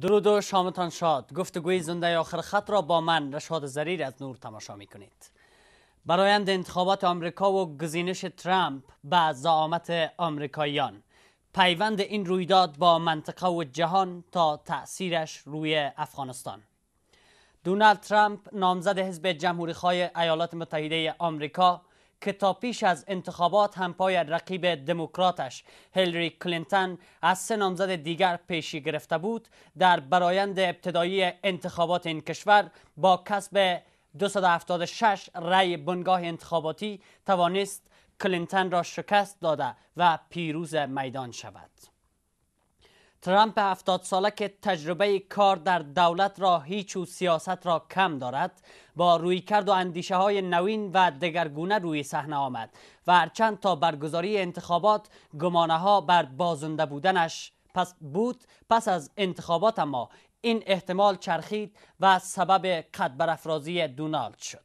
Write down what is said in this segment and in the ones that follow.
درود و شامتان شاد گفتگوی زنده آخر خط را با من رشاد زریر از نور تماشا می کنید برایند انتخابات آمریکا و گزینش ترامپ به زعامت آمریکاییان پیوند این رویداد با منطقه و جهان تا تأثیرش روی افغانستان دونالد ترامپ نامزد حزب جمهوری ایالات متحده آمریکا که تا پیش از انتخابات هم پای رقیب دموکراتش هیلری کلینتون از سه نامزد دیگر پیشی گرفته بود در برایند ابتدایی انتخابات این کشور با کسب 276 رأی بنگاه انتخاباتی توانست کلینتون را شکست داده و پیروز میدان شود ترامپ هفتاد ساله که تجربه کار در دولت را هیچ و سیاست را کم دارد با کرد و اندیشه های نوین و دگرگونه روی صحنه آمد و هرچند تا برگزاری انتخابات گمانه ها بر بازنده بودنش پس بود پس از انتخابات اما این احتمال چرخید و سبب قد دونالد شد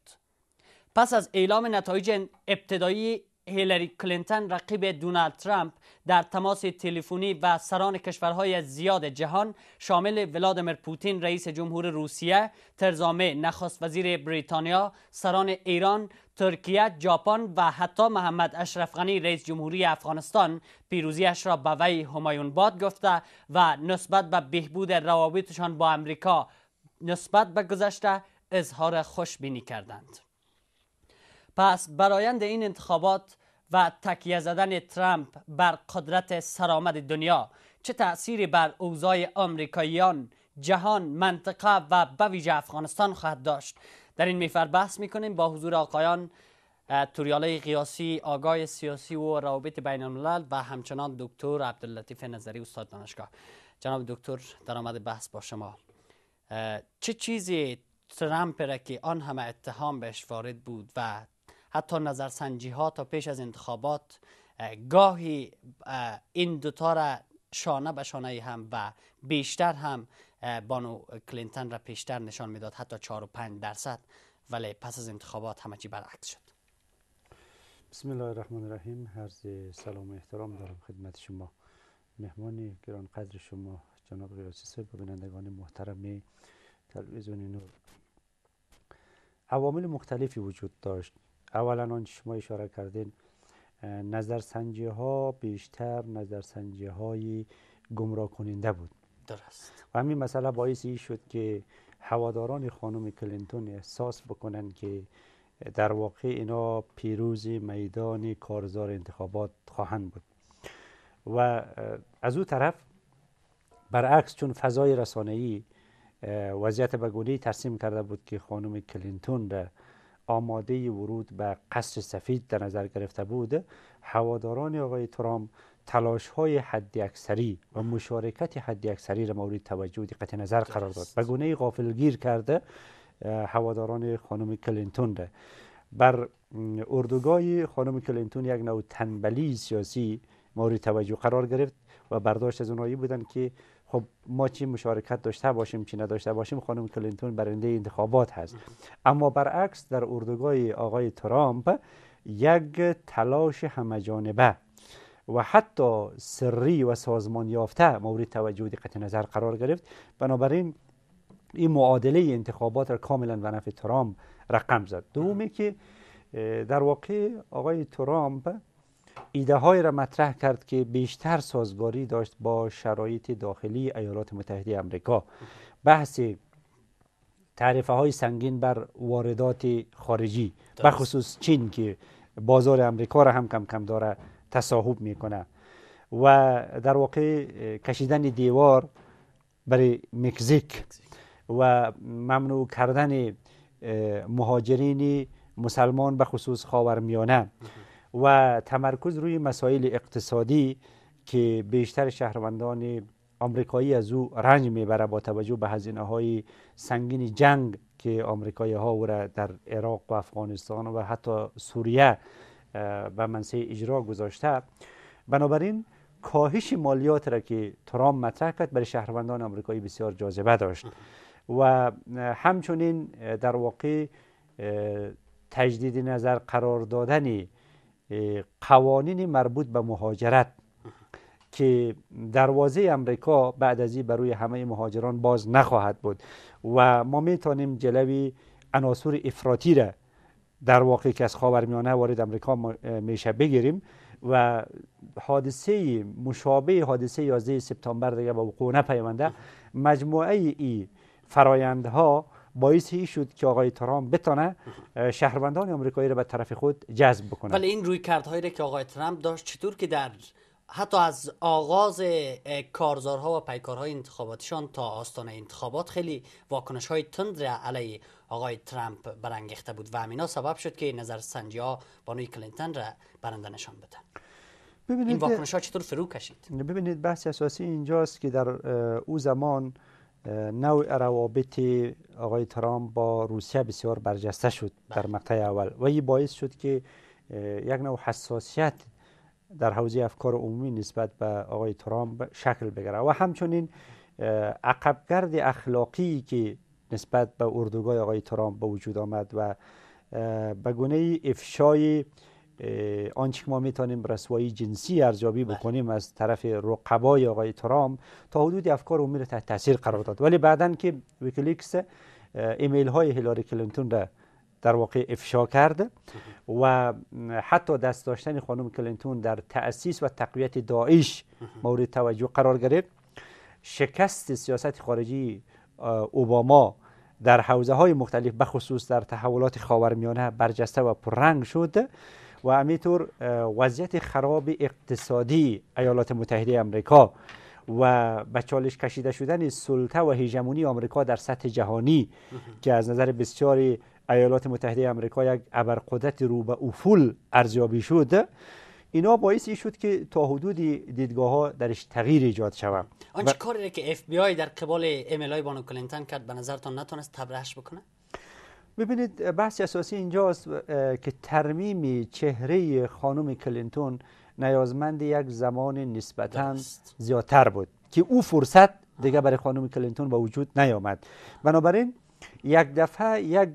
پس از اعلام نتایج ابتدایی هیلاری کلینتون رقیب دونالد ترامپ در تماس تلفنی و سران کشورهای زیاد جهان شامل ولادیمیر پوتین رئیس جمهور روسیه، ترزامه نخست وزیر بریتانیا، سران ایران، ترکیه، ژاپن و حتی محمد اشرف غنی رئیس جمهوری افغانستان پیروزیش را به وی همایون باد گفته و نسبت به بهبود روابطشان با امریکا نسبت به گذشته اظهار خوشبینی کردند. پس برایند این انتخابات و تکیه زدن ترامپ بر قدرت سرآمد دنیا چه تأثیری بر اوضاع آمریکاییان جهان منطقه و بویژه افغانستان خواهد داشت در این میفر بحث میکنیم با حضور آقایان توریاله قیاسی آگاه سیاسی و روابط بین و همچنان دکتر عبداللطیف نظری استاد دانشگاه جناب دکتر در آمد بحث با شما چه چیزی ترامپ را که آن همه اتهام بهش وارد بود و حتی نظرسنجی ها تا پیش از انتخابات گاهی این دوتا را شانه به شانه هم و بیشتر هم بانو کلینتن را پیشتر نشان میداد حتی 4 و 5 درصد ولی پس از انتخابات همه چی برعکس شد بسم الله الرحمن الرحیم عرض سلام و احترام دارم خدمت شما مهمان گران قدر شما جناب ریاسی صاحب و بینندگان محترم تلویزیون نور عوامل مختلفی وجود داشت اولا آنچه شما اشاره کردین نظرسنجی ها بیشتر نظرسنجی های گمراه کننده بود درست و همین مسئله باعث این شد که هواداران خانم کلینتون احساس بکنن که در واقع اینا پیروز میدان کارزار انتخابات خواهند بود و از او طرف برعکس چون فضای رسانه‌ای وضعیت بگونی ترسیم کرده بود که خانم کلینتون در آماده ورود به قصر سفید در نظر گرفته بود هواداران آقای ترامپ تلاش های حد و مشارکت حد اکثری را مورد توجه و دقت نظر قرار داد به گونه غافلگیر کرده هواداران خانم کلینتون را بر اردوگاه خانم کلینتون یک نوع تنبلی سیاسی مورد توجه قرار گرفت و برداشت از اونایی بودن که خب ما چی مشارکت داشته باشیم چی نداشته باشیم خانم کلینتون برنده انتخابات هست اما برعکس در اردوگاه آقای ترامپ یک تلاش همجانبه و حتی سری و سازمان یافته مورد توجه قطع نظر قرار گرفت بنابراین این معادله انتخابات را کاملا به نفع ترامپ رقم زد دومی که در واقع آقای ترامپ ایده های را مطرح کرد که بیشتر سازگاری داشت با شرایط داخلی ایالات متحده آمریکا بحث تعرفه های سنگین بر واردات خارجی به خصوص چین که بازار امریکا را هم کم کم داره تصاحب میکنه و در واقع کشیدن دیوار برای مکزیک و ممنوع کردن مهاجرین مسلمان به خصوص خاورمیانه و تمرکز روی مسائل اقتصادی که بیشتر شهروندان آمریکایی از او رنج میبره با توجه به هزینه های سنگین جنگ که آمریکایی ها او را در عراق و افغانستان و حتی سوریه به منصه اجرا گذاشته بنابراین کاهش مالیات را که ترام مطرح کرد برای شهروندان آمریکایی بسیار جاذبه داشت و همچنین در واقع تجدید نظر قرار دادنی قوانین مربوط به مهاجرت که دروازه امریکا بعد از این برای همه مهاجران باز نخواهد بود و ما میتونیم جلوی عناصر افراطی را در واقع که از خاورمیانه وارد امریکا میشه بگیریم و حادثه مشابه حادثه 11 سپتامبر دیگه با وقوع نپیونده مجموعه ای فرایندها باعث این شد که آقای ترامپ بتانه شهروندان آمریکایی را به طرف خود جذب بکنه ولی این روی کردهایی که آقای ترامپ داشت چطور که در حتی از آغاز کارزارها و پیکارهای انتخاباتشان تا آستانه انتخابات خیلی واکنش های تند علیه آقای ترامپ برانگیخته بود و همینا سبب شد که نظر سنجی ها بانوی کلینتن را برنده نشان بدن ببینید این واکنش ها چطور فرو کشید ببینید بحث اساسی اینجاست که در او زمان نوع روابط آقای ترامپ با روسیه بسیار برجسته شد در بله. مقطع اول و این باعث شد که یک نوع حساسیت در حوزه افکار عمومی نسبت به آقای ترامپ شکل بگیره و همچنین عقبگرد اخلاقی که نسبت به اردوگاه آقای ترامپ به وجود آمد و به گونه افشای آنچه که ما میتونیم رسوایی جنسی ارزیابی بله. بکنیم از طرف رقبای آقای ترام تا حدود افکار عمومی را تحت تاثیر قرار داد ولی بعدا که ویکلیکس ایمیل های هیلاری کلینتون را در واقع افشا کرد و حتی دست داشتن خانم کلینتون در تأسیس و تقویت داعش مورد توجه قرار گرفت شکست سیاست خارجی اوباما در حوزه های مختلف بخصوص در تحولات خاورمیانه برجسته و پررنگ شد و همینطور وضعیت خراب اقتصادی ایالات متحده امریکا و به چالش کشیده شدن سلطه و هژمونی آمریکا در سطح جهانی که از نظر بسیاری ایالات متحده امریکا یک ابرقدرت رو به افول ارزیابی شد اینا باعث ای شد که تا حدودی دیدگاه ها درش تغییر ایجاد شود آنچه کاری که اف بی آی در قبال ایمیل های بانو کلینتن کرد به نظرتان نتونست تبرهش بکنه ببینید بحث اساسی اینجاست که ترمیم چهره خانم کلینتون نیازمند یک زمان نسبتا زیادتر بود که او فرصت دیگه برای خانم کلینتون به وجود نیامد بنابراین یک دفعه یک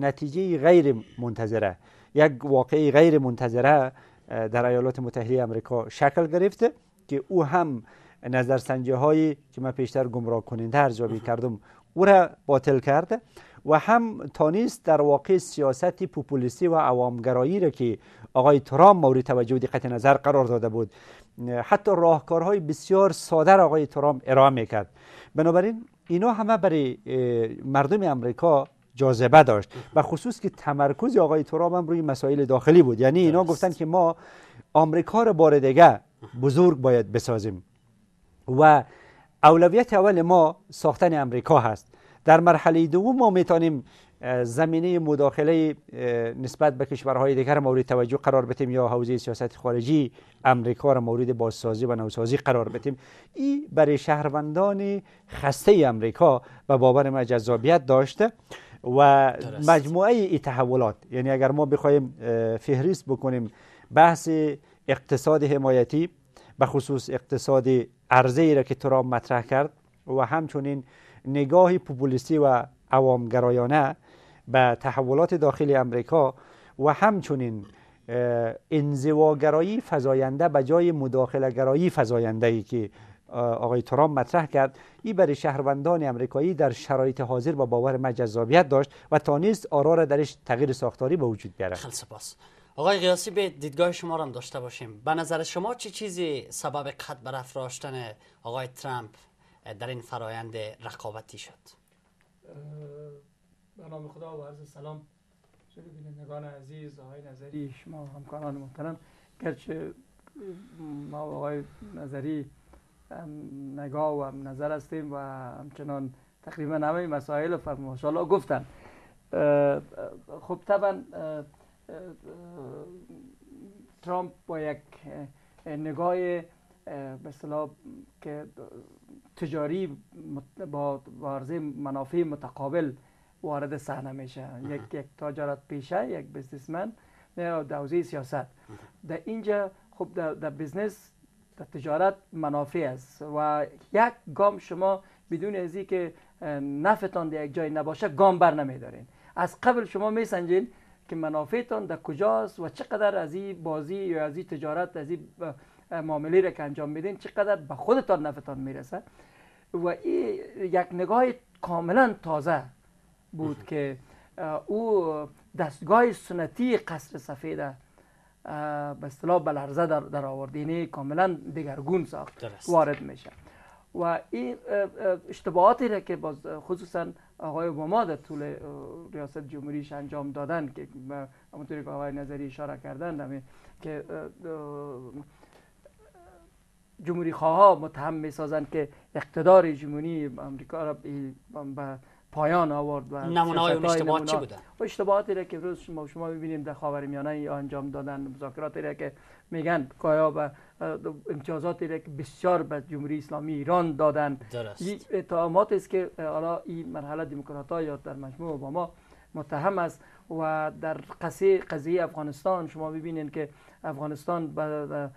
نتیجه غیر منتظره یک واقعی غیر منتظره در ایالات متحده آمریکا شکل گرفته که او هم نظرسنجه هایی که من پیشتر گمراه کننده ارزیابی کردم او را باطل کرده و هم تانیست در واقع سیاست پوپولیستی و عوامگرایی را که آقای ترام مورد توجه و دقت نظر قرار داده بود حتی راهکارهای بسیار ساده را آقای ترام ارائه میکرد بنابراین اینا همه برای مردم امریکا جاذبه داشت و خصوص که تمرکز آقای ترام هم روی مسائل داخلی بود یعنی اینا گفتن که ما آمریکا را بار دیگه بزرگ باید بسازیم و اولویت اول ما ساختن امریکا هست در مرحله دوم ما میتونیم زمینه مداخله نسبت به کشورهای دیگر مورد توجه قرار بتیم یا حوزه سیاست خارجی امریکا را مورد بازسازی و نوسازی قرار بتیم این برای شهروندان خسته امریکا و باور ما جذابیت داشته و مجموعه ای تحولات یعنی اگر ما بخوایم فهرست بکنیم بحث اقتصاد حمایتی به خصوص اقتصاد عرضه را که ترام مطرح کرد و همچنین نگاه پوپولیستی و عوامگرایانه به تحولات داخلی امریکا و همچنین انزواگرایی فزاینده به جای گرایی فضاینده ای که آقای ترامپ مطرح کرد این برای شهروندان امریکایی در شرایط حاضر با باور ما جذابیت داشت و تانیست آرا را درش تغییر ساختاری به وجود بیاره خیلی سپاس آقای قیاسی به دیدگاه شما را هم داشته باشیم به نظر شما چه چیزی سبب قد برافراشتن آقای ترامپ در این فرایند رقابتی شد به نام خدا و عرض سلام شده بینندگان عزیز آقای نظری شما همکاران محترم گرچه ما و آقای نظری نگاه و نظر هستیم و همچنان تقریبا همه مسائل و ماشاءالله گفتن خب طبعا ترامپ با یک نگاه به که تجاری با عرضه منافع متقابل وارد صحنه میشه یک یک پیشه یک بزنسمن نه دوزی سیاست در اینجا خب در, در بزنس در تجارت منافع است و یک گام شما بدون از که نفتان در یک جای نباشه گام بر نمیدارین از قبل شما میسنجین که منافعتان در کجاست و چقدر از این بازی یا از این تجارت از این معامله را که انجام میدین چقدر به خودتان نفتان میرسه و این یک نگاه کاملا تازه بود که او دستگاه سنتی قصر سفیده به اصطلاح بلرزه در, در یعنی کاملا دگرگون ساخت وارد میشه و این اشتباهاتی را که باز خصوصا آقای اوباما در طول ریاست جمهوریش انجام دادن که همونطوری که آقای نظری اشاره کردن که جمهوری خواه متهم می سازند که اقتدار جمهوری امریکا را به پایان آورد و نمونه های اشتباهات چی بودن؟ اشتباهاتی را که امروز شما شما ببینیم در میانه انجام دادن مذاکراتی را که میگن کایا و امتیازاتی را که بسیار به جمهوری اسلامی ایران دادن درست اتهامات است که حالا این مرحله دموکرات یا در مجموع با ما متهم است و در قصه قضیه افغانستان شما ببینید که افغانستان به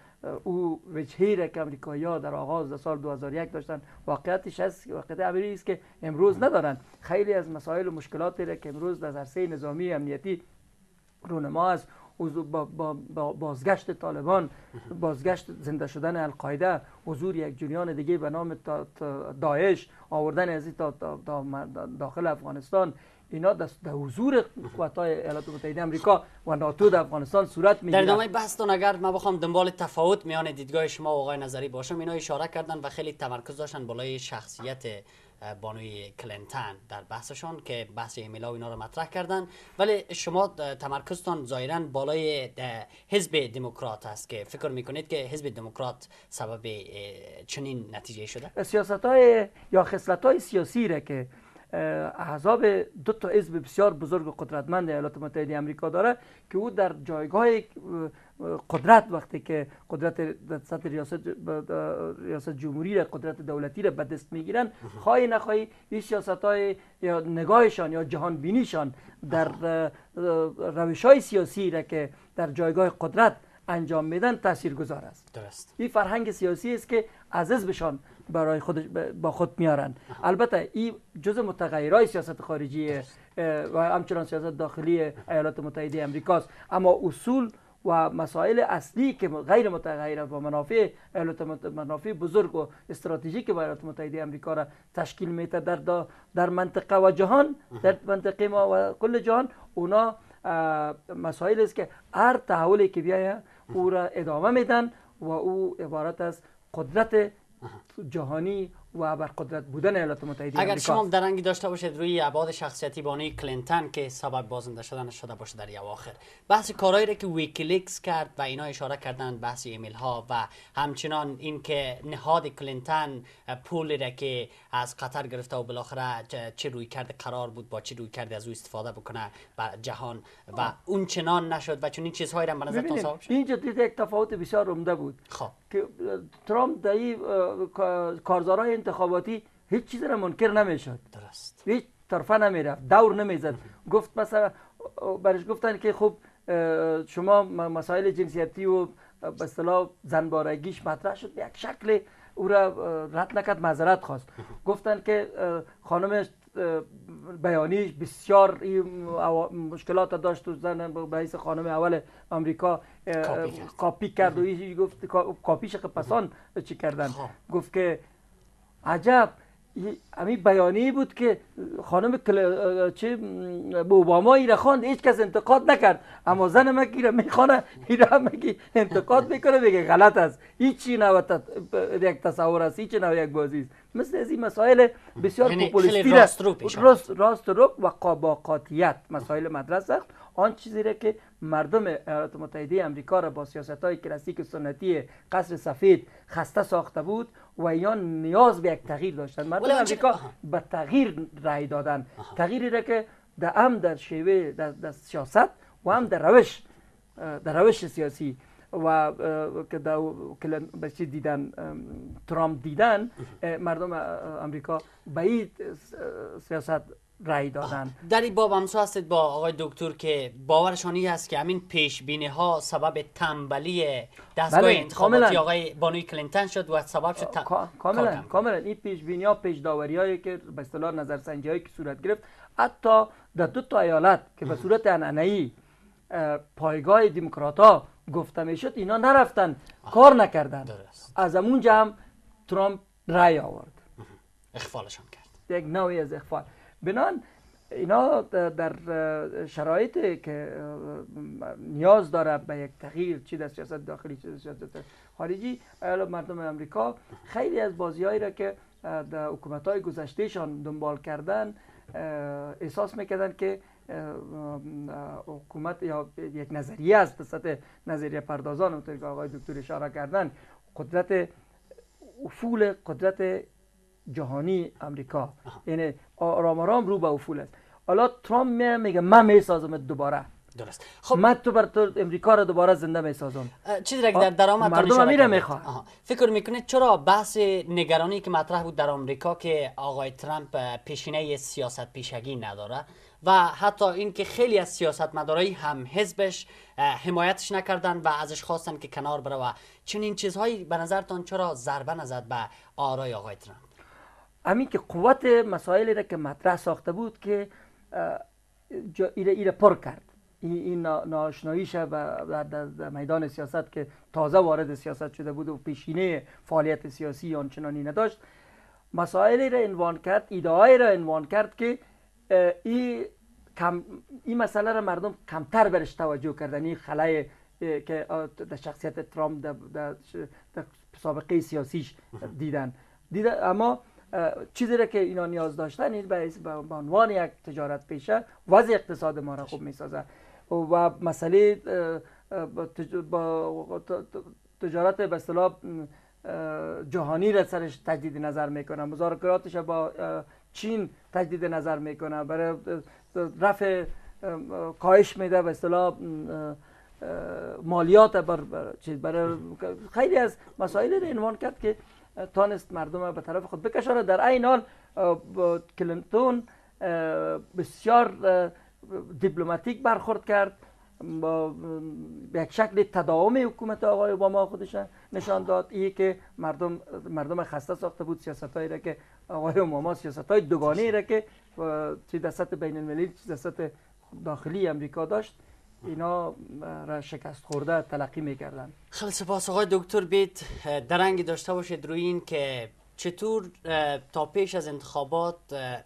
او وجهی را که امریکایی در آغاز در سال 2001 داشتن واقعیتش هست واقعیت عبری است که امروز ندارند خیلی از مسائل و مشکلاتی را که امروز در عرصه نظامی امنیتی رونما است با, با, با بازگشت طالبان بازگشت زنده شدن القاعده حضور یک جریان دیگه به نام داعش آوردن از داخل افغانستان اینا در حضور قوات های ایالات متحده آمریکا و ناتو در افغانستان صورت در ادامه بحثتون اگر ما بخوام دنبال تفاوت میان دیدگاه شما و آقای نظری باشم اینا اشاره کردن و خیلی تمرکز داشتن بالای شخصیت بانوی کلنتن در بحثشان که بحث ایمیلا و اینا رو مطرح کردن ولی شما تمرکزتان ظاهرا بالای حزب دموکرات است که فکر میکنید که حزب دموکرات سبب چنین نتیجه شده سیاست های یا خصلت های سیاسی را که احزاب دو تا حزب بسیار بزرگ و قدرتمند ایالات متحده آمریکا داره که او در جایگاه قدرت وقتی که قدرت سطح ریاست, ریاست جمهوری را قدرت دولتی را به دست میگیرن خواهی نخواهی این سیاست های یا نگاهشان یا جهان بینیشان در روش های سیاسی را که در جایگاه قدرت انجام میدن گذار است درست این فرهنگ سیاسی است که از بشان برای خود با خود میارن البته این جزء متغیرهای سیاست خارجی و همچنان سیاست داخلی ایالات متحده امریکاست اما اصول و مسائل اصلی که غیر متغیر و منافع منافع بزرگ و استراتژیک ایالات متحده آمریکا را تشکیل میده در در منطقه و جهان در منطقه ما و کل جهان اونا مسائل است که هر تحولی که بیاید او را ادامه میدن و او عبارت از قدرت جهانی و بر قدرت بودن ایالات متحده اگر شما درنگی داشته باشید روی عباد شخصیتی بانوی کلینتن که سبب بازنده شدن شده باشه در آخر بحث کارهایی که ویکیلیکس کرد و اینا اشاره کردن بحث ایمیل ها و همچنان اینکه نهاد کلینتن پولی را که از قطر گرفته و بالاخره چه روی کرد قرار بود با چه روی کرد از او استفاده بکنه بر جهان و اون چنان نشد و چون این چیزهایی را به یک تفاوت بسیار عمده بود خب. که ترامپ دایی کارزارای انتخاباتی هیچ چیز را منکر نمیشد درست هیچ طرفه نمیرفت دور نمیزد گفت مثلا برش گفتن که خب شما مسائل جنسیتی و به اصطلاح زنبارگیش مطرح شد یک شکل او را رد نکرد معذرت خواست گفتن که خانم بیانی بسیار مشکلات داشت و زن به حیث خانم اول امریکا کاپی کرد و گفت کاپیش که پسان چی کردن خب. گفت که عجب همین بیانیه بود که خانم کل... چه به اوباما ایره خواند هیچ کس انتقاد نکرد اما زن من که ایره میخوانه انتقاد میکنه میگه غلط است هیچی نه یک تصور است هیچی نه یک بازی است مثل از این مسائل بسیار یعنی پوپولیستی راست راست, رو و با مسائل مدرسه آن چیزی را که مردم ایالات متحده امریکا را با سیاست های کلاسیک سنتی قصر سفید خسته ساخته بود و ایان نیاز به یک تغییر داشتند مردم امریکا به تغییر رأی دادن تغییری را که در هم در شیوه در, سیاست و هم در روش در روش سیاسی و که دیدن ترامپ دیدن مردم امریکا به این سیاست رای دادن در این باب هستید با آقای دکتر که باورشانی هست که همین پیش بینی ها سبب تنبلی دستگاه بله، انتخاباتی آقای بانوی کلینتن شد و سبب شد تا... کاملا کاملا این پیش بینی ها پیش داوری هایی که به اصطلاح نظرسنجی هایی که صورت گرفت حتی در دو تا ایالت که به صورت عنعنه‌ای پایگاه دموکرات ها گفته میشد اینا نرفتن کار نکردند از اونجا هم ترامپ رای آورد اخفالشان کرد یک نوعی از اخفال بنان اینا در شرایط که نیاز داره به یک تغییر چی در سیاست داخلی چی در سیاست خارجی مردم امریکا خیلی از هایی را که در حکومت های گذشتهشان دنبال کردن احساس میکردن که حکومت یا یک نظریه است به سطح نظریه پردازان اونطور که آقای دکتر اشاره کردن قدرت افول قدرت جهانی امریکا یعنی آرام آرام رو به افول است حالا ترامپ میگه من میسازم دوباره درست خب من تو بر تو امریکا رو دوباره زنده میسازم چی در درآمد مردم میره میخواد فکر میکنه چرا بحث نگرانی که مطرح بود در امریکا که آقای ترامپ پیشینه سیاست پیشگی نداره و حتی اینکه خیلی از مدارایی هم حزبش حمایتش نکردن و ازش خواستن که کنار بره و این چیزهایی به نظرتان چرا ضربه نزد به آرای آقای ترامپ همین که قوت مسائلی را که مطرح ساخته بود که ایره پر کرد این ناشناییش در میدان سیاست که تازه وارد سیاست شده بود و پیشینه فعالیت سیاسی آنچنانی نداشت مسائلی را عنوان کرد ایده را عنوان کرد که این این مسئله را مردم کمتر برش توجه کردن این خلای که در شخصیت ترامپ در, سابقه سیاسیش دیدن دیدن اما چیزی را که اینا نیاز داشتن این به عنوان یک تجارت پیشه وضع اقتصاد ما را خوب میسازه و مسئله با تجارت به اصطلاح جهانی را سرش تجدید نظر میکنه مذاکراتش با چین تجدید نظر میکنه برای رفع کاهش میده به اصطلاح مالیات بر, چیز برای خیلی از مسائل را عنوان کرد که تانست مردم به طرف خود بکشاند در این حال کلنتون بسیار دیپلماتیک برخورد کرد به یک شکل تداوم حکومت آقای اوباما خودش نشان داد ای که مردم مردم خسته ساخته بود سیاست را که آقای اوباما سیاست های دوگانه را که چی سطح بین المللی چی داخلی امریکا داشت اینا را شکست خورده تلقی میکردن خیلی سپاس آقای دکتر بیت درنگی داشته باشید روی این که چطور تا پیش از انتخابات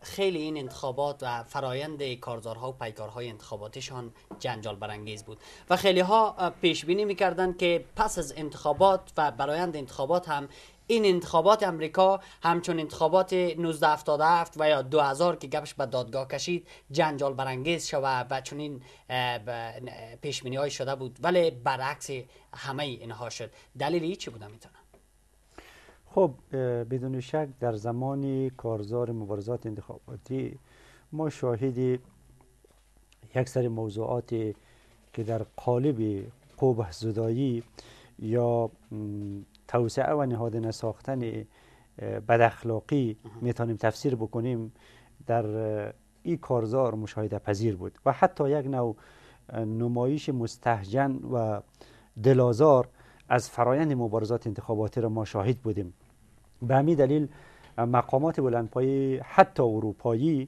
خیلی این انتخابات و فرایند کارزارها و پیکارهای انتخاباتشان جنجال برانگیز بود و خیلی ها پیش بینی میکردن که پس از انتخابات و برایند انتخابات هم این انتخابات امریکا همچون انتخابات 1977 و یا 2000 که گپش به دادگاه کشید جنجال برانگیز شد و چنین پیش های شده بود ولی برعکس همه اینها شد دلیلی چی بوده میتونم خب بدون شک در زمان کارزار مبارزات انتخاباتی ما شاهد یک سری موضوعات که در قالب قوه زدایی یا توسعه و نهادینه ساختن بداخلاقی میتونیم تفسیر بکنیم در این کارزار مشاهده پذیر بود و حتی یک نوع نمایش مستهجن و دلازار از فرایند مبارزات انتخاباتی را ما شاهد بودیم به همین دلیل مقامات بلندپایی حتی اروپایی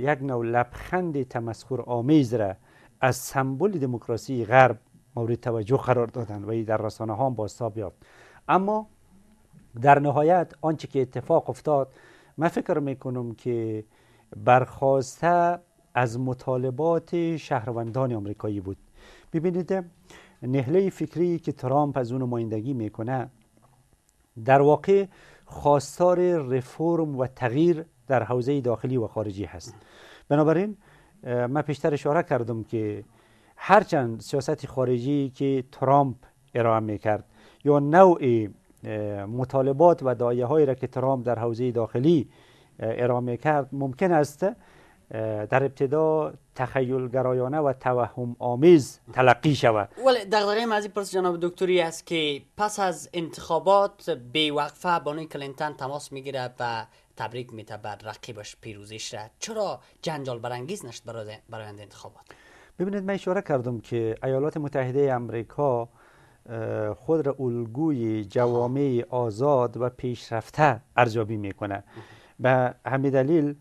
یک نوع لبخند تمسخر آمیز را از سمبل دموکراسی غرب مورد توجه قرار دادن و در رسانه ها هم بازتاب یافت اما در نهایت آنچه که اتفاق افتاد من فکر میکنم که برخواسته از مطالبات شهروندان آمریکایی بود ببینید نهله فکری که ترامپ از اون نمایندگی میکنه در واقع خواستار رفرم و تغییر در حوزه داخلی و خارجی هست بنابراین من پیشتر اشاره کردم که هرچند سیاست خارجی که ترامپ ارائه میکرد یا نوع مطالبات و دایه هایی را که ترامپ در حوزه داخلی ارائه کرد ممکن است در ابتدا تخیل گرایانه و توهم آمیز تلقی شود ولی در از این پرس جناب دکتری است که پس از انتخابات به وقفه بانوی کلینتون تماس میگیره و تبریک میته بر رقیبش پیروزیش را چرا جنجال برانگیز نشد برای انتخابات ببینید من اشاره کردم که ایالات متحده امریکا خود را الگوی جوامع آزاد و پیشرفته ارزیابی میکنه به همین دلیل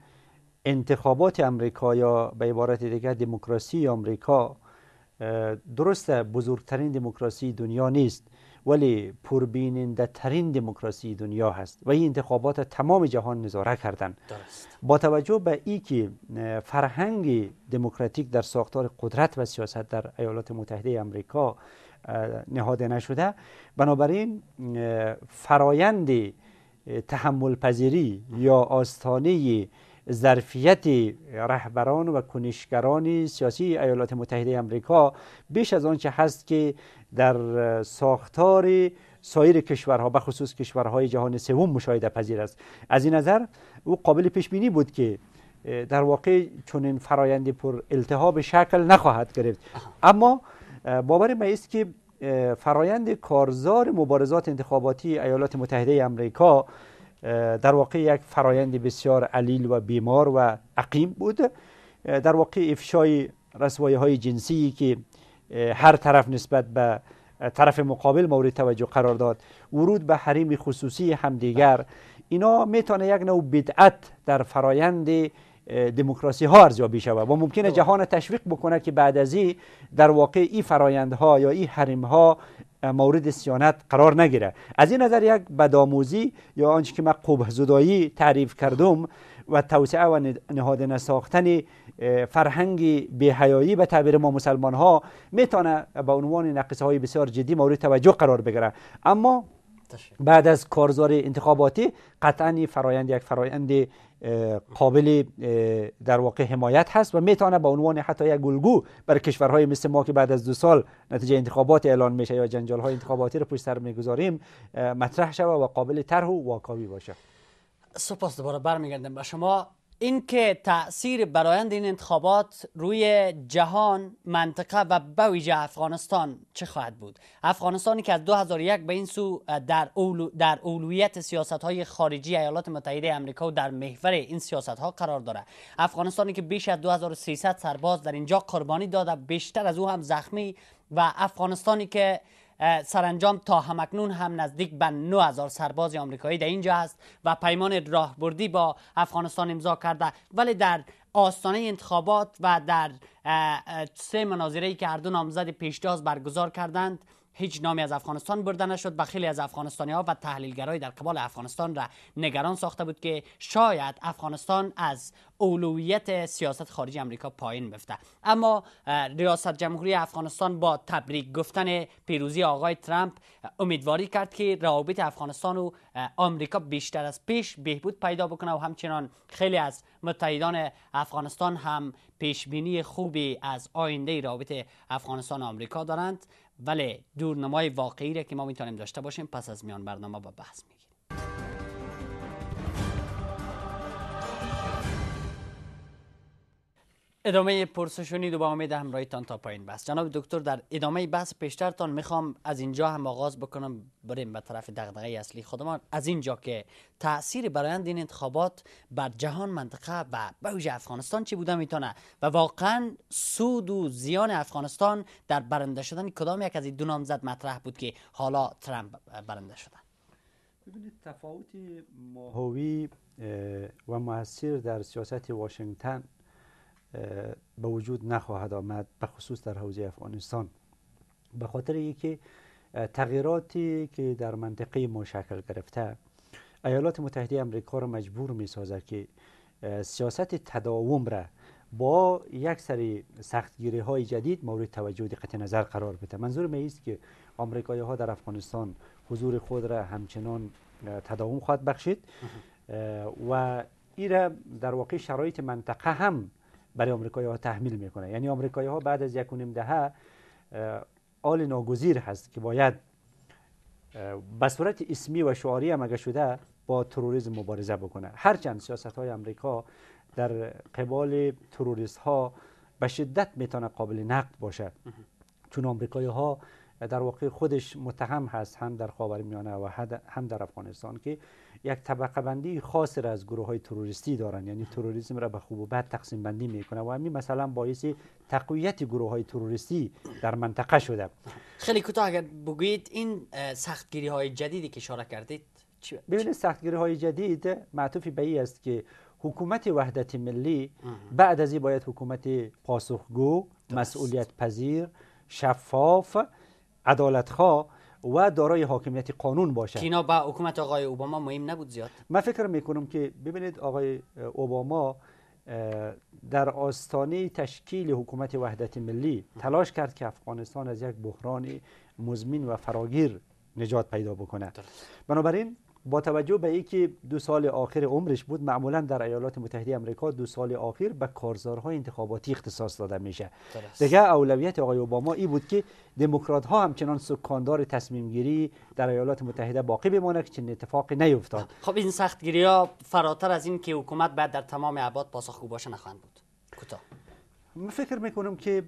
انتخابات امریکا یا به عبارت دیگر دموکراسی آمریکا درسته بزرگترین دموکراسی دنیا نیست ولی پربیننده ترین دموکراسی دنیا هست و این انتخابات تمام جهان نظاره کردن با توجه به ای که فرهنگ دموکراتیک در ساختار قدرت و سیاست در ایالات متحده امریکا نهاده نشده بنابراین فرایند تحمل پذیری یا آستانه ظرفیت رهبران و کنشگران سیاسی ایالات متحده امریکا بیش از آنچه هست که در ساختار سایر کشورها به خصوص کشورهای جهان سوم مشاهده پذیر است از این نظر او قابل پیش بینی بود که در واقع چون این فرایندی پر التهاب شکل نخواهد گرفت اما باور ما است که فرایند کارزار مبارزات انتخاباتی ایالات متحده امریکا در واقع یک فرایند بسیار علیل و بیمار و عقیم بود در واقع افشای رسوایه های جنسی که هر طرف نسبت به طرف مقابل مورد توجه قرار داد ورود به حریم خصوصی همدیگر اینا میتونه یک نوع بدعت در فرایند دموکراسی ها ارزیابی شود و ممکنه بله. جهان تشویق بکنه که بعد از این در واقع این فرایندها یا این حریم ها مورد سیانت قرار نگیره از این نظر یک بدآموزی یا آنچه که من قبه تعریف کردم و توسعه و نهادن ساختن فرهنگ بیهیایی به تعبیر ما مسلمان ها میتونه به عنوان نقصه های بسیار جدی مورد توجه قرار بگیره اما بعد از کارزار انتخاباتی قطعا فرایند یک فرایند قابل در واقع حمایت هست و میتونه به عنوان حتی یک گلگو بر کشورهای مثل ما که بعد از دو سال نتیجه انتخابات اعلان میشه یا جنجال های انتخاباتی رو پشت سر میگذاریم مطرح شوه و قابل طرح و واکاوی باشه سپاس دوباره برمیگردم به شما اینکه تاثیر برایند این انتخابات روی جهان منطقه و بویژه افغانستان چه خواهد بود افغانستانی که از 2001 به این سو در, اولو در اولویت سیاست های خارجی ایالات متحده آمریکا و در محور این سیاست ها قرار داره افغانستانی که بیش از 2300 سرباز در اینجا قربانی داده بیشتر از او هم زخمی و افغانستانی که سرانجام تا همکنون هم نزدیک به 9000 سرباز آمریکایی در اینجا است و پیمان راهبردی با افغانستان امضا کرده ولی در آستانه انتخابات و در سه مناظره که هر دو نامزد پیشتاز برگزار کردند هیچ نامی از افغانستان برده نشد و خیلی از افغانستانی ها و تحلیلگرای در قبال افغانستان را نگران ساخته بود که شاید افغانستان از اولویت سیاست خارجی امریکا پایین بفته اما ریاست جمهوری افغانستان با تبریک گفتن پیروزی آقای ترامپ امیدواری کرد که روابط افغانستان و آمریکا بیشتر از پیش بهبود پیدا بکنه و همچنان خیلی از متحدان افغانستان هم پیش بینی خوبی از آینده روابط افغانستان و آمریکا دارند ولی دورنمای واقعی را که ما میتونیم داشته باشیم پس از میان برنامه با بحث میگیریم ادامه پرسشونی دو با امید همراهیتان تا پایین بس جناب دکتر در ادامه بحث پیشترتان میخوام از اینجا هم آغاز بکنم بریم به طرف دغدغه اصلی خودمان از اینجا که تاثیر برایند این انتخابات بر جهان منطقه و ویژه افغانستان چی بوده میتونه و واقعا سود و زیان افغانستان در برنده شدن کدام یک از این دو نامزد مطرح بود که حالا ترامپ برنده شدن ببینید تفاوت ماهوی و موثر در سیاست واشنگتن به وجود نخواهد آمد به خصوص در حوزه افغانستان به خاطر اینکه تغییراتی که در منطقه ما شکل گرفته ایالات متحده امریکا را مجبور می سازد که سیاست تداوم را با یک سری سختگیری های جدید مورد توجه دقت نظر قرار بده منظور می است که آمریکایی ها در افغانستان حضور خود را همچنان تداوم خواهد بخشید و این را در واقع شرایط منطقه هم برای آمریکایی ها تحمیل میکنه یعنی آمریکایی ها بعد از یک و نیم دهه آل هست که باید به صورت اسمی و شعاری هم شده با تروریسم مبارزه بکنه هرچند سیاست های آمریکا در قبال تروریست ها به شدت میتونه قابل نقد باشه چون آمریکایی ها در واقع خودش متهم هست هم در میانه و هم در افغانستان که یک طبقه بندی خاصی را از گروه های تروریستی دارن یعنی تروریسم را به خوب و بد تقسیم بندی میکنه و همین مثلا باعث تقویت گروه های تروریستی در منطقه شده خیلی کوتاه اگر بگویید این سختگیری های جدیدی که اشاره کردید ببینید سختگیری های جدید معطوفی به است که حکومت وحدت ملی بعد از این باید حکومت پاسخگو مسئولیت پذیر شفاف عدالتخواه و دارای حاکمیت قانون باشد اینا با حکومت آقای اوباما مهم نبود زیاد من فکر میکنم که ببینید آقای اوباما در آستانه تشکیل حکومت وحدت ملی تلاش کرد که افغانستان از یک بحران مزمین و فراگیر نجات پیدا بکنه بنابراین با توجه به اینکه دو سال آخر عمرش بود معمولا در ایالات متحده آمریکا دو سال آخر به کارزارهای انتخاباتی اختصاص داده میشه دیگه اولویت آقای اوباما این بود که دموکرات ها همچنان سکاندار تصمیم گیری در ایالات متحده باقی بمانه که چنین اتفاقی نیفتاد خب این سخت گیری ها فراتر از این که حکومت بعد در تمام ابعاد پاسخگو باشه نخواهند بود کوتاه من فکر میکنم که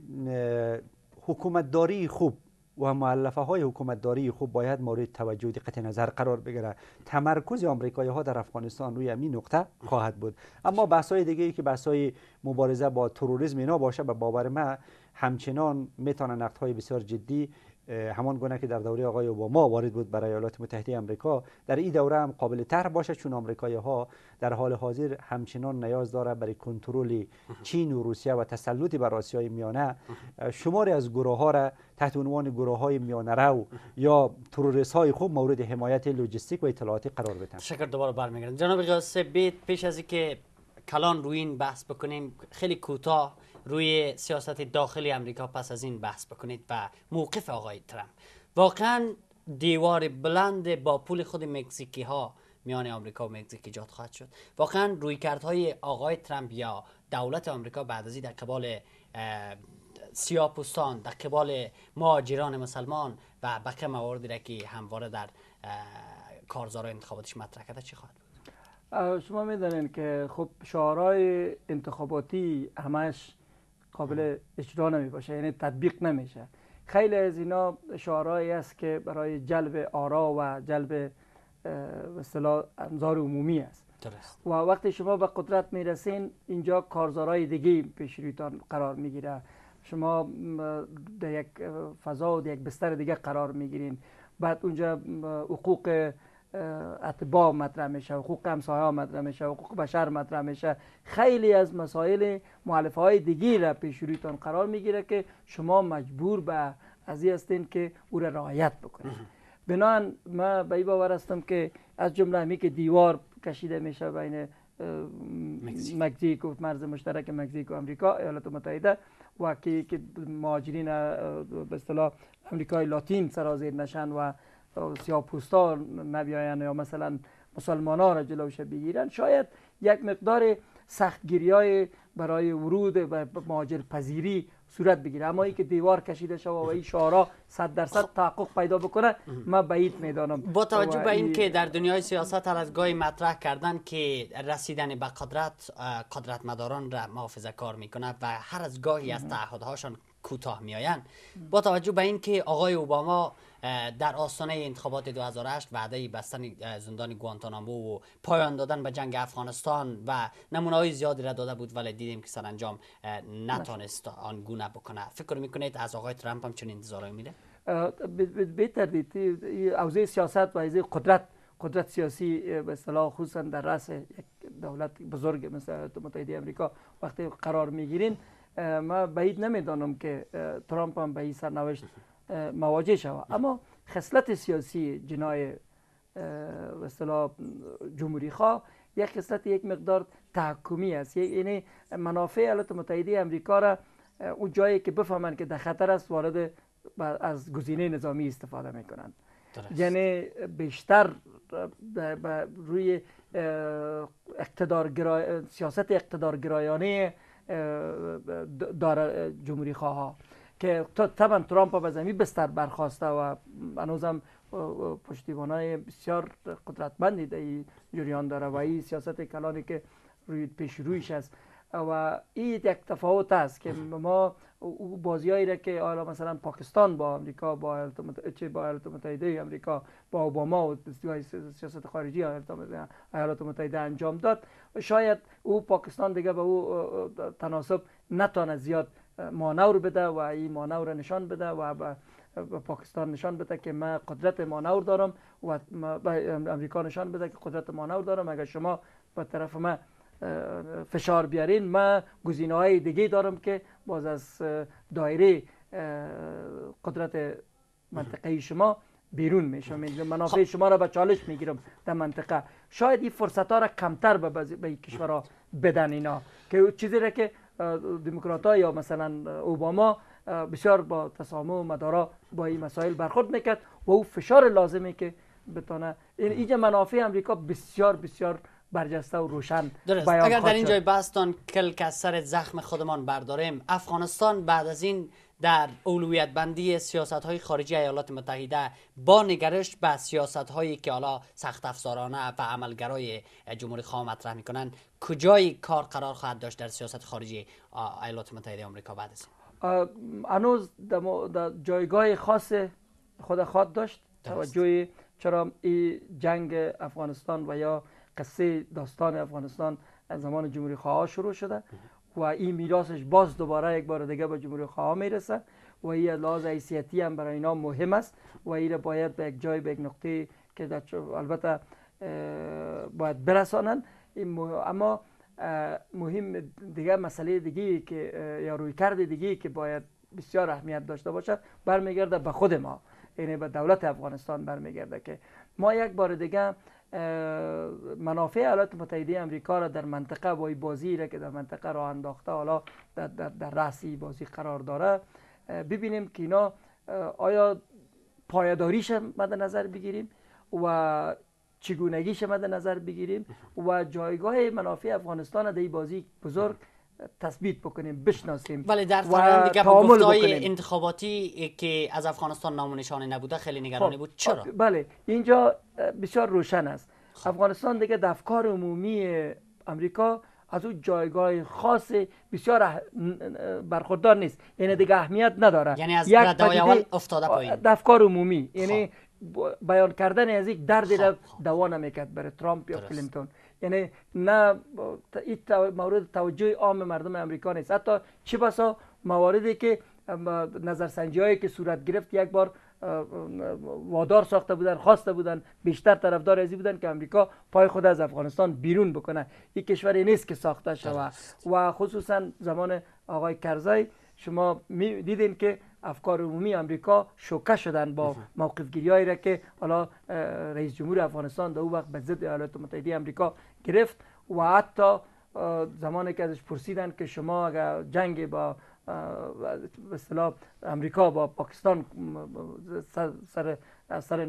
حکومتداری خوب و معلفه های حکومت خوب باید مورد توجه دقت نظر قرار بگیره تمرکز آمریکایی ها در افغانستان روی همین نقطه خواهد بود اما بحث های دیگه ای که بحث های مبارزه با تروریسم اینا باشه به باور ما همچنان میتونه نقد های بسیار جدی همان گونه که در دوره آقای اوباما وارد بود برای ایالات متحده آمریکا در این دوره هم قابل طرح باشه چون آمریکایی ها در حال حاضر همچنان نیاز داره برای کنترل چین و روسیه و تسلط بر آسیای میانه شماری از گروه ها را تحت عنوان گروه های میانه رو یا تروریست های خوب مورد حمایت لوجستیک و اطلاعاتی قرار بدن شکر دوباره برمیگردم جناب بیت پیش از که کلان روی بحث بکنیم خیلی کوتاه روی سیاست داخلی امریکا پس از این بحث بکنید و موقف آقای ترامپ واقعا دیوار بلند با پول خود مکزیکی ها میان آمریکا و مکزیک ایجاد خواهد شد واقعا رویکردهای آقای ترامپ یا دولت آمریکا بعد از در قبال سیاپوستان در قبال مهاجران مسلمان و بقیه مواردی را که همواره در کارزارهای انتخاباتش مطرح کرده چی خواهد بود شما میدانین که خب شعارهای انتخاباتی همش قابل اجرا نمی باشه یعنی تطبیق نمیشه خیلی از اینا شعارهایی است که برای جلب آرا و جلب مثلا انظار عمومی است و وقتی شما به قدرت میرسین اینجا کارزارهای دیگه پیش رویتان قرار میگیره شما در یک فضا و یک بستر دیگه قرار میگیرین بعد اونجا حقوق اتباع مطرح میشه حقوق همسایه ها مطرح میشه حقوق بشر مطرح میشه خیلی از مسائل محلفه های دیگی را پیش رویتان قرار میگیره که شما مجبور به ازی هستین که او را رعایت بکنید بنان ما به این باور هستم که از جمله همی که دیوار کشیده میشه بین مکزیک و مرز مشترک مکزیک و امریکا ایالات متحده و که مهاجرین به اصطلاح امریکای لاتین سرازیر نشن و سیاپوستا نبیاین یا مثلا مسلمان ها را جلوش بگیرن شاید یک مقدار سختگیری های برای ورود و مهاجر پذیری صورت بگیره اما که دیوار کشیده شوه و این شعارا در درصد تحقق پیدا بکنه من بعید میدانم با توجه به اینکه در دنیای سیاست هر از گاهی مطرح کردن که رسیدن به قدرت قدرت مداران را محافظه کار میکنه و هر از گاهی از تعهدهاشان کوتاه میآیند با توجه به اینکه آقای اوباما در آستانه انتخابات 2008 وعده بستن زندان گوانتانامو و پایان دادن به جنگ افغانستان و نمونه های زیادی را داده بود ولی دیدیم که سرانجام نتانست آن گونه بکنه فکر میکنید از آقای ترامپ هم چنین انتظارایی میده به تردید اوزه سیاست و اوزه قدرت قدرت سیاسی به اصطلاح خصوصا در رأس یک دولت بزرگ مثل متحده آمریکا وقتی قرار میگیرین ما بعید نمیدانم که ترامپ هم به این سرنوشت مواجه شود اما خصلت سیاسی جنای وصلا جمهوری خواه یک خصلت یک مقدار تحکمی است یعنی منافع ایالات متحده امریکا را اون جایی که بفهمند که در خطر است وارد از گزینه نظامی استفاده میکنند یعنی بیشتر روی اقتدار سیاست اقتدارگرایانه دار جمهوری خواه ها که طبعا ترامپ به زمین بستر برخواسته و پشتیبان های بسیار قدرتمندی در جریان داره و این سیاست کلانی که روی پیش رویش است و این یک تفاوت است که ما او بازیایی را که حالا مثلا پاکستان با آمریکا با ایالات متحده آمریکا با اوباما و سیاست خارجی ایالات متحده انجام داد شاید او پاکستان دیگه به او تناسب نتانه زیاد مانور بده و این مانور نشان بده و به پاکستان نشان بده که من قدرت مانور دارم و به امریکا نشان بده که قدرت مانور دارم اگر شما به طرف ما فشار بیارین من گزینه های دیگه دارم که باز از دایره قدرت منطقه شما بیرون میشم خب. منافع خب. شما را به چالش میگیرم در منطقه شاید این فرصت ها را کمتر به, به کشورها بدن اینا که چیزی را که دموکرات یا مثلا اوباما بسیار با تسامح و مدارا با این مسائل برخورد میکرد و او فشار لازمه که بتانه این ایج منافع امریکا بسیار بسیار برجسته و روشن درست. بیان اگر در این جای بستان کل از سر زخم خودمان برداریم افغانستان بعد از این در اولویت بندی سیاست های خارجی ایالات متحده با نگرش به سیاست هایی که حالا سخت افزارانه و عملگرای جمهوری خواه مطرح کنند کجای کار قرار خواهد داشت در سیاست خارجی ایالات متحده آمریکا بعد از هنوز در جایگاه خاص خود خواهد داشت توجه چرا این جنگ افغانستان و یا قصه داستان افغانستان از زمان جمهوری خواه شروع شده و این میراثش باز دوباره یک بار دیگه به جمهوری خواه میرسه و این لحاظ حیثیتی هم برای اینا مهم است و این باید به یک جای به یک نقطه که البته باید برسانن اما مهم دیگه مسئله دیگه که یا روی کرد دیگه که باید بسیار اهمیت داشته باشد برمیگرده به خود ما یعنی به دولت افغانستان برمیگرده که ما یک بار دیگه منافع ایالات متحده امریکا را در منطقه وای بازی را که در منطقه را انداخته حالا در, در, در بازی قرار داره ببینیم که اینا آیا پایداریش مد نظر بگیریم و چگونگیش مد نظر بگیریم و جایگاه منافع افغانستان در این بازی بزرگ تثبیت بکنیم بشناسیم ولی در فرآیند گفتای انتخاباتی که از افغانستان نام نبوده خیلی نگرانی خب، بود چرا خب، بله اینجا بسیار روشن است خب. افغانستان دیگه دفکار عمومی امریکا از اون جایگاه خاص بسیار برخوردار نیست یعنی دیگه اهمیت نداره یعنی از ردای اول افتاده پایین دفکار عمومی یعنی خب. بیان کردن از یک درد خب. دوا برای ترامپ یا کلینتون یعنی نه این مورد توجه عام مردم امریکا نیست حتی چه بسا مواردی که نظرسنجی هایی که صورت گرفت یک بار وادار ساخته بودن خواسته بودن بیشتر طرفدار ازی بودن که امریکا پای خود از افغانستان بیرون بکنه یک کشوری نیست که ساخته شود و خصوصا زمان آقای کرزای شما دیدین که افکار عمومی امریکا شوکه شدن با گیری را که حالا رئیس جمهور افغانستان در او وقت به ضد ایالات متحده آمریکا گرفت و حتی زمانی که ازش پرسیدن که شما اگر جنگ با به امریکا با پاکستان سر سر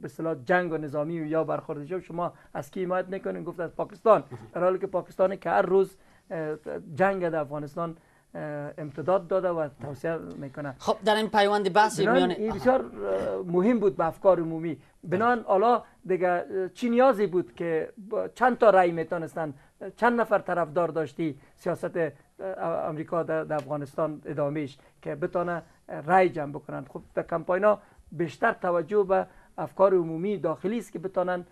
به جنگ و نظامی و یا برخورد شما از کی حمایت میکنین گفت از پاکستان در حالی که پاکستان که هر روز جنگ در افغانستان امتداد داده و توصیه میکنه خب در این پیوند بحث این بسیار مهم بود به افکار عمومی بنان بله. حالا دیگه چی نیازی بود که چند تا رأی میتونستن چند نفر طرفدار داشتی سیاست امریکا در افغانستان ادامهش که بتانه رای جمع بکنن خب در کمپاینا بیشتر توجه به افکار عمومی داخلی است که بتونن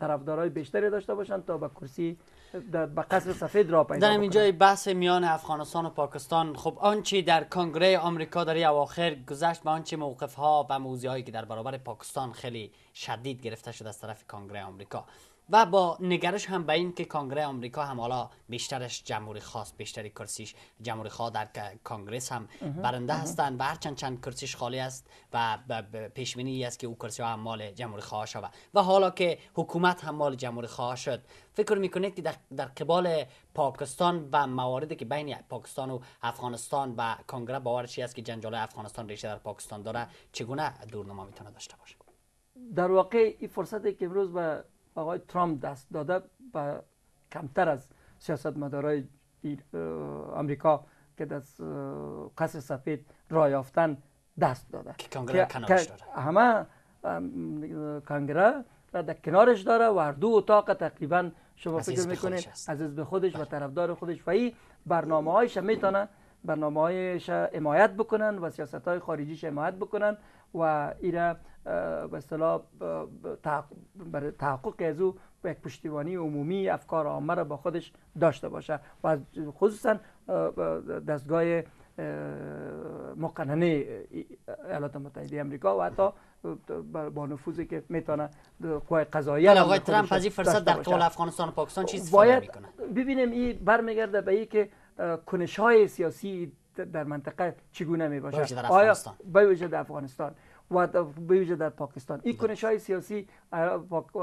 طرفدارای بیشتری داشته باشن تا به کرسی در به قصر سفید را پیدا در اینجا بحث میان افغانستان و پاکستان خب آنچه در کنگره آمریکا در اواخر گذشت به آنچه موقف ها و موضوع هایی که در برابر پاکستان خیلی شدید گرفته شده از طرف کنگره آمریکا و با نگرش هم به این که آمریکا هم حالا بیشترش جمهوری خاص بیشتری کرسیش جمهوری خواه در کانگریس هم برنده هستند و هر چند چند کرسیش خالی است و پیش است که او کرسی ها هم مال جمهوری خواه شود و حالا که حکومت هم مال جمهوری خواه شد فکر میکنید که در, در قبال پاکستان و مواردی که بین پاکستان و افغانستان و کنگره باورشی است که جنجال افغانستان ریشه در پاکستان داره چگونه دورنما میتونه داشته باشه در واقع این فرصتی که امروز به آقای ترامپ دست داده و کمتر از مدارای امریکا که دست قصر سفید راه یافتن دست داده که همه کنگره را در کنارش داره و دو اتاق تقریبا شما فکر میکنید عزیز به خودش و بله. طرفدار خودش و این برنامه هایش میتونه برنامه هایش حمایت بکنن و سیاست های خارجیش حمایت بکنن و ایره به اصطلاح برای تحقق از او یک پشتیبانی عمومی افکار عامه را با خودش داشته باشه و خصوصا دستگاه مقننه ایالات متحده امریکا و حتی با نفوذی که میتونه قوای قضاییه را آقای ترامپ از این فرصت در قبال افغانستان و پاکستان چیزی استفاده میکنه ببینیم این برمیگرده به این که کنش های سیاسی در منطقه چگونه میباشه آیا به در افغانستان و بویژه در پاکستان این بله. کنش های سیاسی به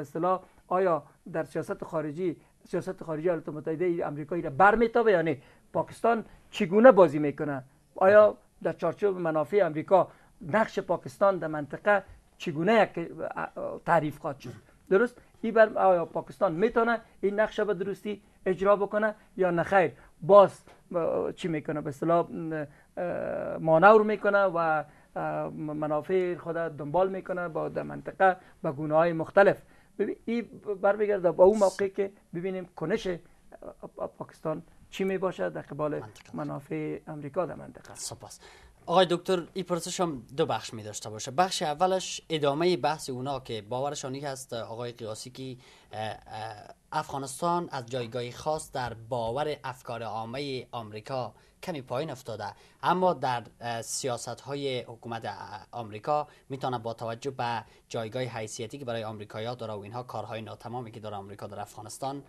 اصطلاح آیا در سیاست خارجی سیاست خارجی ایالات متحده ای را برمیتابه یا نه پاکستان چگونه بازی میکنه آیا بله. در چارچوب منافع آمریکا نقش پاکستان در منطقه چگونه یک تعریف خواهد شد درست این بر آیا پاکستان میتونه این نقش به درستی اجرا بکنه یا خیر. باز چی میکنه به اصطلاح مانور میکنه و منافع خود دنبال میکنه با در منطقه با گونه های مختلف این بر با اون موقع که ببینیم کنش پاکستان چی می در قبال منافع امریکا در منطقه سپاس آقای دکتر این پرسش هم دو بخش می داشته باشه بخش اولش ادامه بحث اونا که باورشانی هست آقای قیاسی افغانستان از جایگاهی خاص در باور افکار عامه آمریکا کمی پایین افتاده اما در سیاست های حکومت آمریکا میتونه با توجه به جایگاه حیثیتی که برای آمریکایی ها داره و اینها کارهای ناتمامی که داره آمریکا در افغانستان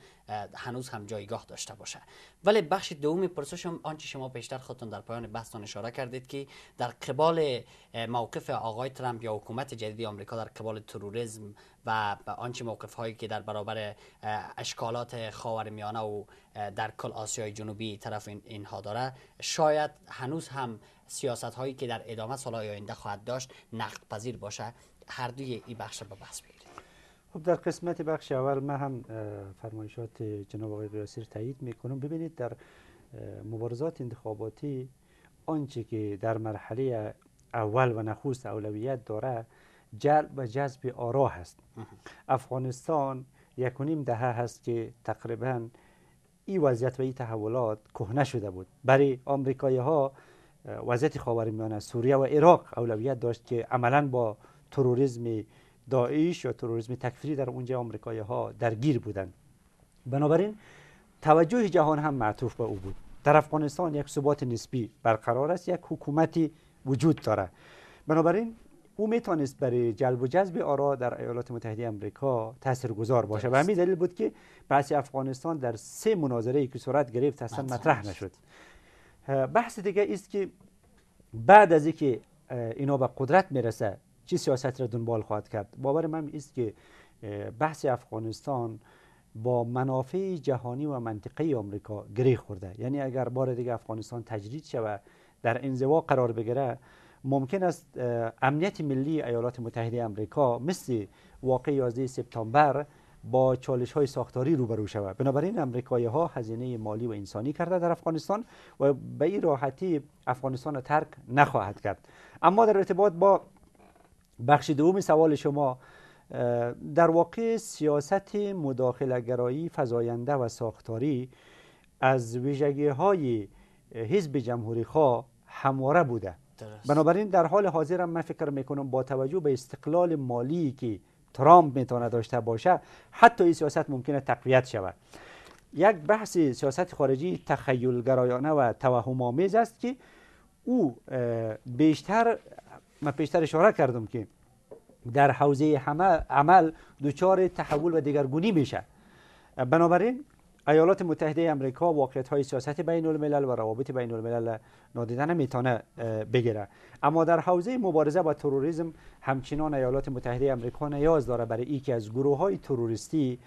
هنوز هم جایگاه داشته باشه ولی بخش دومی پرسشم آنچه شما بیشتر خودتون در پایان بحثتون اشاره کردید که در قبال موقف آقای ترامپ یا حکومت جدید آمریکا در قبال تروریسم و آنچه موقف هایی که در برابر اشکالات خاورمیانه و در کل آسیای جنوبی طرف اینها داره شاید هنوز هم سیاست هایی که در ادامه سال آینده خواهد داشت نقد پذیر باشه هر دوی این بخش به بحث بگیریم خب در قسمت بخش اول من هم فرمایشات جناب آقای قیاسی رو تایید میکنم ببینید در مبارزات انتخاباتی آنچه که در مرحله اول و نخست اولویت داره جلب و جذب آرا هست افغانستان یک نیم دهه هست که تقریبا این وضعیت و این تحولات کهنه شده بود برای آمریکایی ها وضعیت خاورمیانه سوریه و عراق اولویت داشت که عملا با تروریسم داعش یا تروریسم تکفیری در اونجا آمریکایی ها درگیر بودند بنابراین توجه جهان هم معطوف به او بود در افغانستان یک ثبات نسبی برقرار است یک حکومتی وجود داره بنابراین او میتونست برای جلب و جذب آرا در ایالات متحده آمریکا تاثیرگذار باشه و همین دلیل بود که بحث افغانستان در سه مناظره که صورت گرفت اصلا مطرح نشد بحث دیگه است که بعد از اینکه اینا به قدرت میرسه چی سیاست را دنبال خواهد کرد باور من است که بحث افغانستان با منافع جهانی و منطقه آمریکا گره خورده یعنی اگر بار دیگه افغانستان تجرید شود در انزوا قرار بگیره ممکن است امنیت ملی ایالات متحده امریکا مثل واقع 11 سپتامبر با چالش های ساختاری روبرو شود بنابراین امریکایی ها هزینه مالی و انسانی کرده در افغانستان و به این راحتی افغانستان را ترک نخواهد کرد اما در ارتباط با بخش دوم سوال شما در واقع سیاست مداخلگرایی فزاینده و ساختاری از ویژگی های حزب جمهوری خواه همواره بوده بنابراین در حال حاضر هم من فکر میکنم با توجه به استقلال مالی که ترامپ میتونه داشته باشه حتی این سیاست ممکنه تقویت شود یک بحث سیاست خارجی تخیلگرایانه و توهم آمیز است که او بیشتر من پیشتر اشاره کردم که در حوزه عمل دچار تحول و دیگرگونی میشه بنابراین ایالات متحده امریکا واقعیت های سیاست بین الملل و روابط بین الملل نادیدن میتونه بگیره اما در حوزه مبارزه با تروریسم همچنان ایالات متحده امریکا نیاز داره برای یکی که از گروه های تروریستی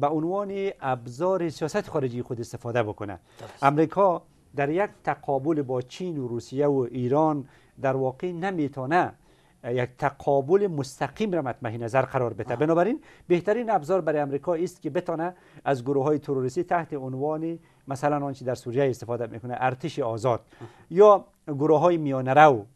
به عنوان ابزار سیاست خارجی خود استفاده بکنه امریکا در یک تقابل با چین و روسیه و ایران در واقع نمیتانه یک تقابل مستقیم را مطمه نظر قرار بده بنابراین بهترین ابزار برای امریکا است که بتانه از گروه های تروریستی تحت عنوان مثلا آنچه در سوریه استفاده میکنه ارتش آزاد یا گروه های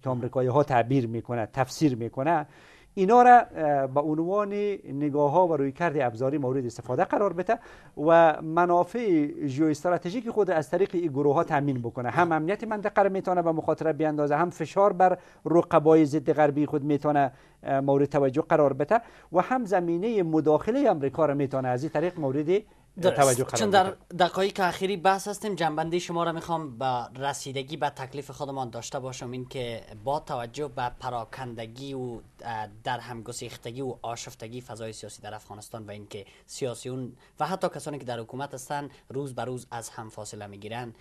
که امریکایی ها تعبیر میکنه تفسیر میکنه اینا را به عنوان نگاه ها و کرد ابزاری مورد استفاده قرار بده و منافع جیو استراتژیک خود از طریق این گروه ها تامین بکنه هم امنیت منطقه را میتونه به مخاطره بیاندازه هم فشار بر رقبای ضد غربی خود میتونه مورد توجه قرار بده و هم زمینه مداخله امریکا را میتونه از این طریق مورد توجه چون در دقایق اخیری بحث هستیم جنبنده شما را میخوام به رسیدگی به تکلیف خودمان داشته باشم این که با توجه به پراکندگی و در همگسیختگی و آشفتگی فضای سیاسی در افغانستان و اینکه سیاسیون و حتی کسانی که در حکومت هستند روز به روز از هم فاصله میگیرند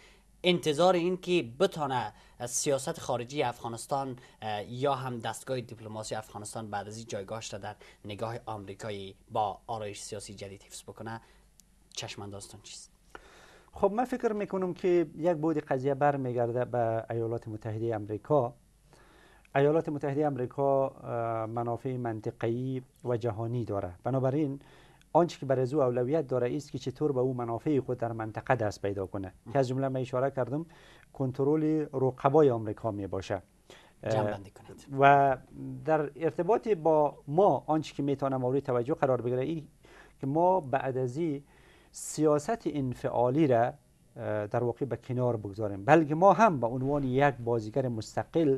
انتظار این که بتانه سیاست خارجی افغانستان یا هم دستگاه دیپلماسی افغانستان بعد از این جایگاهش را در نگاه آمریکایی با آرایش سیاسی جدید حفظ بکنه چشم چیست خب من فکر میکنم که یک بود قضیه بر میگرده به ایالات متحده امریکا ایالات متحده امریکا منافع منطقی و جهانی داره بنابراین آنچه که برای او اولویت داره است که چطور به او منافع خود در منطقه دست پیدا کنه که از جمله من اشاره کردم کنترل رقبای آمریکا می باشه و در ارتباط با ما آنچه که میتونه مورد توجه قرار بگیره که ما بعد ازی سیاست انفعالی را در واقع به کنار بگذاریم بلکه ما هم به عنوان یک بازیگر مستقل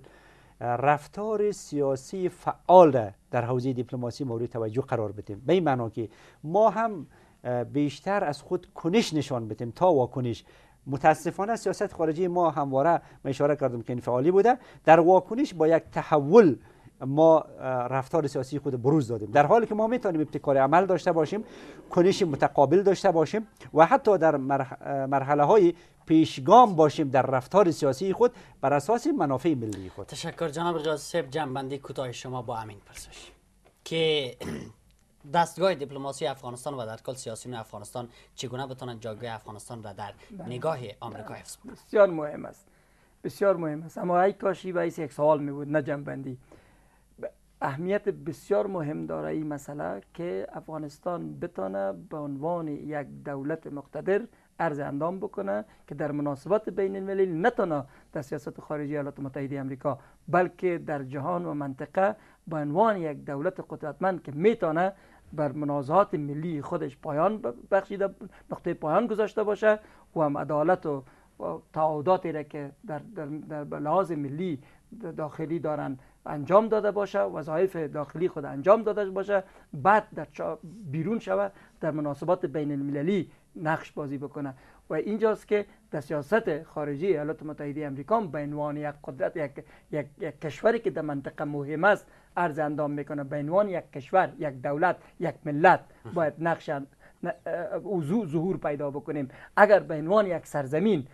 رفتار سیاسی فعال را در حوزه دیپلماسی مورد توجه قرار بدیم به این معنا که ما هم بیشتر از خود کنش نشان بدیم تا واکنش متاسفانه سیاست خارجی ما همواره من اشاره کردم که انفعالی بوده در واکنش با یک تحول ما رفتار سیاسی خود بروز دادیم در حالی که ما میتونیم ابتکار عمل داشته باشیم کنش متقابل داشته باشیم و حتی در مرحله های پیشگام باشیم در رفتار سیاسی خود بر اساس منافع ملی خود تشکر جناب غیاث صاحب جنبندی کوتاه شما با امین پرسش که دستگاه دیپلماسی افغانستان و در کل سیاسیون افغانستان چگونه بتونن جایگاه افغانستان را در بله. نگاه آمریکا حفظ بسیار مهم است بسیار مهم است اما ای کاشی به یک سوال می بود نه جنبندی اهمیت بسیار مهم داره این مسئله که افغانستان بتانه به عنوان یک دولت مقتدر عرض اندام بکنه که در مناسبات بین المللی نه در سیاست خارجی ایالات متحده آمریکا بلکه در جهان و منطقه به عنوان یک دولت قدرتمند که میتانه بر منازعات ملی خودش پایان بخشیده نقطه پایان گذاشته باشه و هم عدالت و تعاداتی را که در, در, در لحاظ ملی داخلی دارن انجام داده باشه وظایف داخلی خود انجام داده باشه بعد در بیرون شود در مناسبات بین المللی نقش بازی بکنه و اینجاست که در سیاست خارجی ایالات متحده امریکا به عنوان یک قدرت یک،, یک،, کشوری که در منطقه مهم است عرض اندام میکنه به عنوان یک کشور یک دولت یک ملت باید نقش ظهور پیدا بکنیم اگر به عنوان یک سرزمین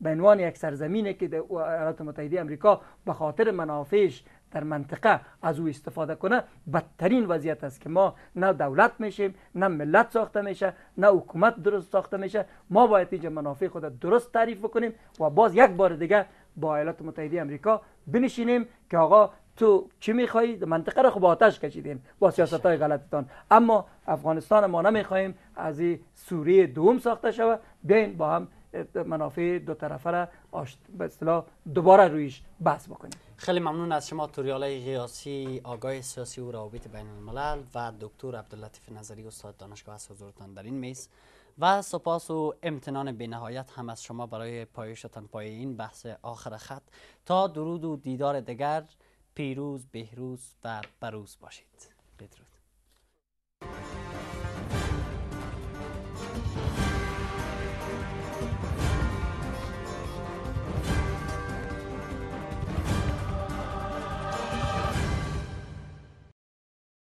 به عنوان یک سرزمینی که در ایالات متحده امریکا به خاطر منافعش در منطقه از او استفاده کنه بدترین وضعیت است که ما نه دولت میشیم نه ملت ساخته میشه نه حکومت درست ساخته میشه ما باید اینجا منافع خود درست تعریف بکنیم و باز یک بار دیگه با ایالات متحده امریکا بنشینیم که آقا تو چی میخوایی منطقه رو خوب آتش کشیدیم با سیاست های غلطتان اما افغانستان ما نمیخوایم از سوریه دوم ساخته شود بین با هم منافع دو طرفه را آشت به اصطلاح دوباره رویش بحث بکنیم خیلی ممنون از شما توریاله غیاسی آگاه سیاسی و روابط بین الملل و دکتر عبداللطیف نظری استاد دانشگاه از حضورتان در این میز و سپاس و امتنان بینهایت هم از شما برای پایشتان پای این بحث آخر خط تا درود و دیدار دیگر پیروز بهروز و بروز باشید بدرود